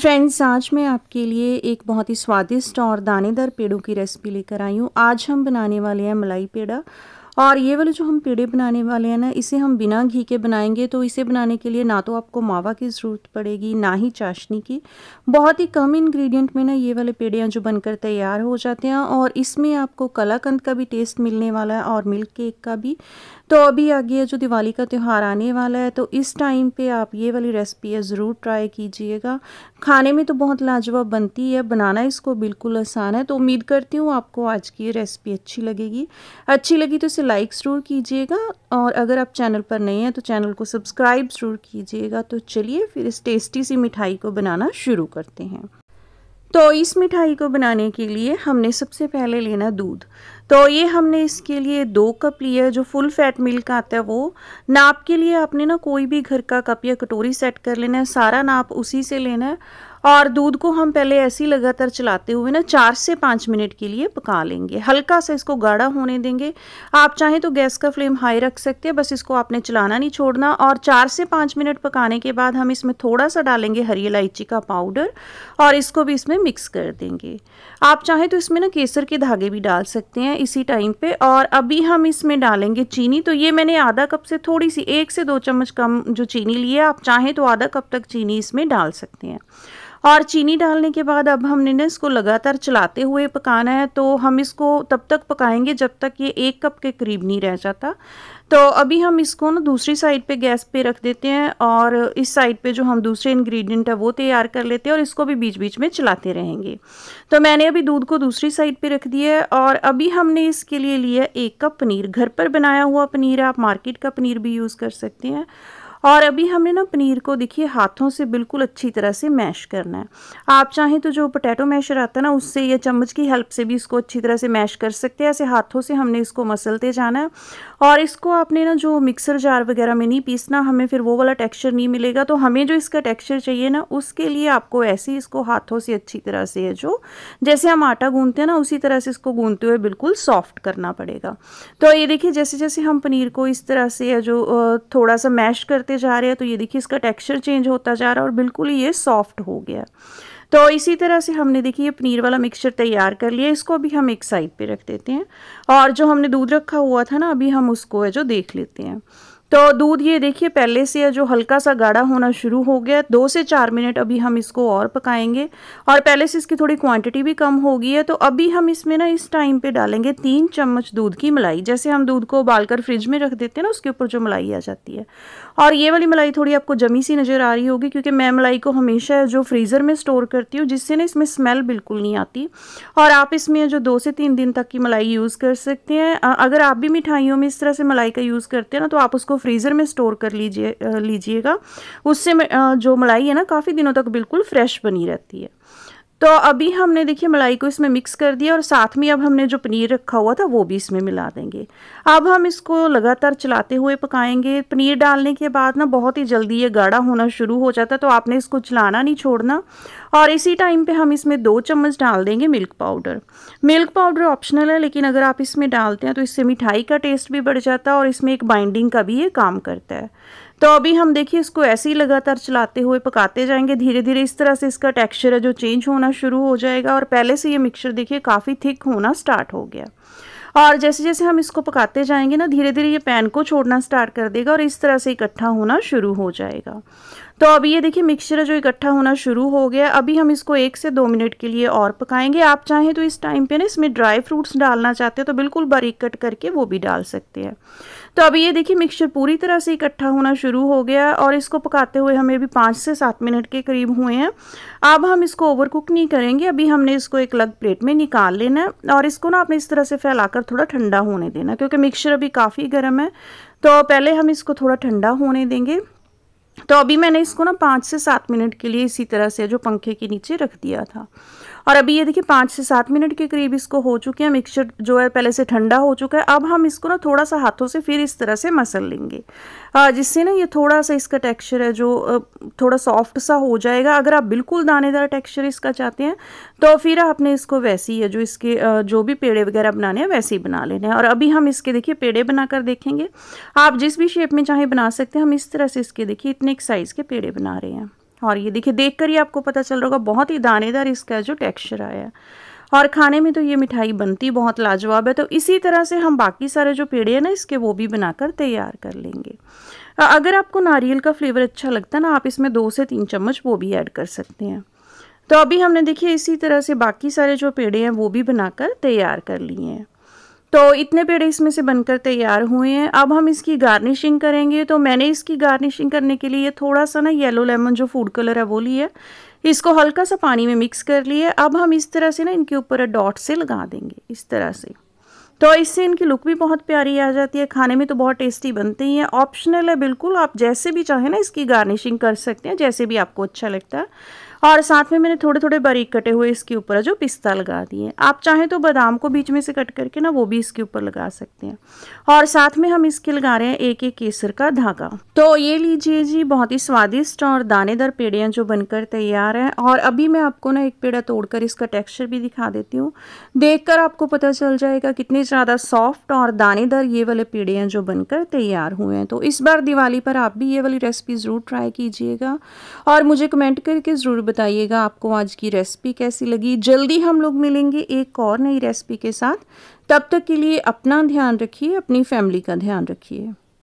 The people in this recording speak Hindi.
फ्रेंड्स आज मैं आपके लिए एक बहुत ही स्वादिष्ट और दानेदार पेड़ों की रेसिपी लेकर आई हूँ आज हम बनाने वाले हैं मलाई पेड़ा और ये वाले जो हम पेड़े बनाने वाले हैं ना इसे हम बिना घी के बनाएंगे तो इसे बनाने के लिए ना तो आपको मावा की ज़रूरत पड़ेगी ना ही चाशनी की बहुत ही कम इंग्रेडिएंट में ना ये वाले पेड़ियाँ जो बनकर तैयार हो जाते हैं और इसमें आपको कलाकंद का भी टेस्ट मिलने वाला है और मिल्क केक का भी तो अभी आगे जो दिवाली का त्यौहार आने वाला है तो इस टाइम पे आप ये वाली रेसिपी ज़रूर ट्राई कीजिएगा खाने में तो बहुत लाजवाब बनती है बनाना इसको बिल्कुल आसान है तो उम्मीद करती हूँ आपको आज की रेसिपी अच्छी लगेगी अच्छी लगी तो इसे लाइक ज़रूर कीजिएगा और अगर आप चैनल पर नए हैं तो चैनल को सब्सक्राइब ज़रूर कीजिएगा तो चलिए फिर इस टेस्टी सी मिठाई को बनाना शुरू करते हैं तो इस मिठाई को बनाने के लिए हमने सबसे पहले लेना दूध तो ये हमने इसके लिए दो कप लिया है जो फुल फैट मिल्क आता है वो नाप के लिए आपने ना कोई भी घर का कप या कटोरी सेट कर लेना है सारा नाप उसी से लेना है और दूध को हम पहले ऐसे ही लगातार चलाते हुए ना चार से पाँच मिनट के लिए पका लेंगे हल्का सा इसको गाढ़ा होने देंगे आप चाहें तो गैस का फ्लेम हाई रख सकते हैं बस इसको आपने चलाना नहीं छोड़ना और चार से पाँच मिनट पकाने के बाद हम इसमें थोड़ा सा डालेंगे हरी इलायची का पाउडर और इसको भी इसमें मिक्स कर देंगे आप चाहें तो इसमें ना केसर के धागे भी डाल सकते हैं हैं इसी टाइम पे और अभी हम इसमें डालेंगे चीनी तो ये मैंने आधा कप से थोड़ी सी एक से दो चम्मच कम जो चीनी ली है आप चाहें तो आधा कप तक चीनी इसमें डाल सकते हैं और चीनी डालने के बाद अब हमने ना इसको लगातार चलाते हुए पकाना है तो हम इसको तब तक पकाएंगे जब तक ये एक कप के करीब नहीं रह जाता तो अभी हम इसको ना दूसरी साइड पे गैस पे रख देते हैं और इस साइड पे जो हम दूसरे इंग्रेडिएंट है वो तैयार कर लेते हैं और इसको भी बीच बीच में चलाते रहेंगे तो मैंने अभी दूध को दूसरी साइड पे रख दिया है और अभी हमने इसके लिए लिया एक कप पनीर घर पर बनाया हुआ पनीर है आप मार्केट का पनीर भी यूज़ कर सकते हैं और अभी हमने ना पनीर को देखिए हाथों से बिल्कुल अच्छी तरह से मैश करना है आप चाहें तो जो पोटैटो मैशर आता है ना उससे या चम्मच की हेल्प से भी इसको अच्छी तरह से मैश कर सकते हैं ऐसे हाथों से हमने इसको मसलते जाना है और इसको आपने ना जो मिक्सर जार वगैरह में नहीं पीसना हमें फिर वो वाला टेक्स्चर नहीं मिलेगा तो हमें जो इसका टेक्स्चर चाहिए ना उसके लिए आपको ऐसे ही इसको हाथों से अच्छी तरह से जो जैसे हम आटा गूंदते हैं ना उसी तरह से इसको गूंदते हुए बिल्कुल सॉफ्ट करना पड़ेगा तो ये देखिए जैसे जैसे हम पनीर को इस तरह से जो थोड़ा सा मैश करते करते जा रहे हैं तो ये देखिए इसका टेक्सचर चेंज होता जा रहा है और बिल्कुल ये सॉफ्ट हो गया तो इसी तरह से हमने देखिए पनीर वाला मिक्सचर तैयार कर लिया इसको अभी हम एक साइड पे रख देते हैं और जो हमने दूध रखा हुआ था ना अभी हम उसको है जो देख लेते हैं तो दूध ये देखिए पहले से जो हल्का सा गाढ़ा होना शुरू हो गया दो से चार मिनट अभी हम इसको और पकाएंगे और पहले से इसकी थोड़ी क्वांटिटी भी कम हो गई है तो अभी हम इसमें ना इस टाइम पे डालेंगे तीन चम्मच दूध की मलाई जैसे हम दूध को उबालकर फ्रिज में रख देते हैं ना उसके ऊपर जो मलाई आ जाती है और ये वाली मलाई थोड़ी आपको जमी सी नज़र आ रही होगी क्योंकि मैं मलाई को हमेशा जो फ्रीज़र में स्टोर करती हूँ जिससे ना इसमें स्मेल बिल्कुल नहीं आती और आप इसमें जो दो से तीन दिन तक की मलाई यूज़ कर सकते हैं अगर आप भी मिठाइयों में इस तरह से मलाई का यूज़ करते हैं ना तो आप उसको फ्रीज़र में स्टोर कर लीजिए लीजिएगा उससे जो मलाई है ना काफ़ी दिनों तक बिल्कुल फ्रेश बनी रहती है तो अभी हमने देखिए मलाई को इसमें मिक्स कर दिया और साथ में अब हमने जो पनीर रखा हुआ था वो भी इसमें मिला देंगे अब हम इसको लगातार चलाते हुए पकाएंगे पनीर डालने के बाद ना बहुत ही जल्दी ये गाढ़ा होना शुरू हो जाता है तो आपने इसको चलाना नहीं छोड़ना और इसी टाइम पे हम इसमें दो चम्मच डाल देंगे milk powder milk powder optional है लेकिन अगर आप इसमें डालते हैं तो इससे मिठाई का टेस्ट भी बढ़ जाता है और इसमें एक बाइंडिंग का भी ये काम करता है तो अभी हम देखिए इसको ऐसे ही लगातार चलाते हुए पकाते जाएंगे धीरे धीरे इस तरह से इसका टेक्स्चर है जो चेंज होना शुरू हो जाएगा और पहले से ये मिक्सचर देखिए काफ़ी थिक होना स्टार्ट हो गया और जैसे जैसे हम इसको पकाते जाएंगे ना धीरे धीरे ये पैन को छोड़ना स्टार्ट कर देगा और इस तरह से इकट्ठा होना शुरू हो जाएगा तो अभी ये देखिए मिक्सचर जो इकट्ठा होना शुरू हो गया अभी हम इसको एक से दो मिनट के लिए और पकाएंगे आप चाहें तो इस टाइम पे ना इसमें ड्राई फ्रूट्स डालना चाहते हैं तो बिल्कुल बारीक कट करके वो भी डाल सकते हैं तो अभी ये देखिए मिक्सचर पूरी तरह से इकट्ठा होना शुरू हो गया और इसको पकाते हुए हमें अभी पाँच से सात मिनट के करीब हुए हैं अब हम इसको ओवर कुक नहीं करेंगे अभी हमने इसको एक अलग प्लेट में निकाल लेना है और इसको ना आपने इस तरह से फैलाकर थोड़ा ठंडा होने देना क्योंकि मिक्सचर अभी काफ़ी गर्म है तो पहले हम इसको थोड़ा ठंडा होने देंगे तो अभी मैंने इसको ना पाँच से सात मिनट के लिए इसी तरह से जो पंखे के नीचे रख दिया था और अभी ये देखिए पाँच से सात मिनट के करीब इसको हो चुके हैं मिक्सचर जो है पहले से ठंडा हो चुका है अब हम इसको ना थोड़ा सा हाथों से फिर इस तरह से मसल लेंगे जिससे ना ये थोड़ा सा इसका टेक्स्चर है जो थोड़ा सॉफ्ट सा हो जाएगा अगर आप बिल्कुल दानेदार टेक्स्चर इसका चाहते हैं तो फिर आपने इसको वैसे ही है जो इसके जो भी पेड़े वगैरह बनाने हैं वैसे ही बना लेने हैं और अभी हम इसके देखिए पेड़े बनाकर देखेंगे आप जिस भी शेप में चाहे बना सकते हैं हम इस तरह से इसके देखिए इतने एक साइज़ के पेड़े बना रहे हैं और ये देखिए देखकर ही आपको पता चल रहा होगा बहुत ही दानेदार इसका जो टेक्सचर आया और खाने में तो ये मिठाई बनती बहुत लाजवाब है तो इसी तरह से हम बाकी सारे जो पेड़े हैं ना इसके वो भी बनाकर तैयार कर लेंगे अगर आपको नारियल का फ्लेवर अच्छा लगता है ना आप इसमें दो से तीन चम्मच वो भी ऐड कर सकते हैं तो अभी हमने देखिए इसी तरह से बाकी सारे जो पेड़े हैं वो भी बनाकर तैयार कर लिए हैं तो इतने पेड़े इसमें से बनकर तैयार हुए हैं अब हम इसकी गार्निशिंग करेंगे तो मैंने इसकी गार्निशिंग करने के लिए थोड़ा सा ना येलो लेमन जो फूड कलर है वो लिया इसको हल्का सा पानी में मिक्स कर लिया अब हम इस तरह से ना इनके ऊपर डॉट से लगा देंगे इस तरह से तो इससे इनकी लुक भी बहुत प्यारी आ जाती है खाने में तो बहुत टेस्टी बनते ही हैं ऑप्शनल है बिल्कुल आप जैसे भी चाहें ना इसकी गार्निशिंग कर सकते हैं जैसे भी आपको अच्छा लगता है और साथ में मैंने थोड़े थोड़े बारीक कटे हुए इसके ऊपर जो पिस्ता लगा दिए आप चाहें तो बादाम को बीच में से कट करके ना वो भी इसके ऊपर लगा सकते हैं और साथ में हम इसके लगा रहे हैं एक एक केसर का धागा तो ये लीजिए जी बहुत ही स्वादिष्ट और दानेदार पेड़ियाँ जो बनकर तैयार हैं और अभी मैं आपको ना एक पेड़ा तोड़कर इसका टेक्स्चर भी दिखा देती हूँ देख आपको पता चल जाएगा कितने ज़्यादा सॉफ्ट और दानेदार ये वाले पेड़ियाँ जो बनकर तैयार हुए हैं तो इस बार दिवाली पर आप भी ये वाली रेसिपी ज़रूर ट्राई कीजिएगा और मुझे कमेंट करके ज़रूर बताइएगा आपको आज की रेसिपी कैसी लगी जल्दी हम लोग मिलेंगे एक और नई रेसिपी के साथ तब तक के लिए अपना ध्यान रखिए अपनी फैमिली का ध्यान रखिए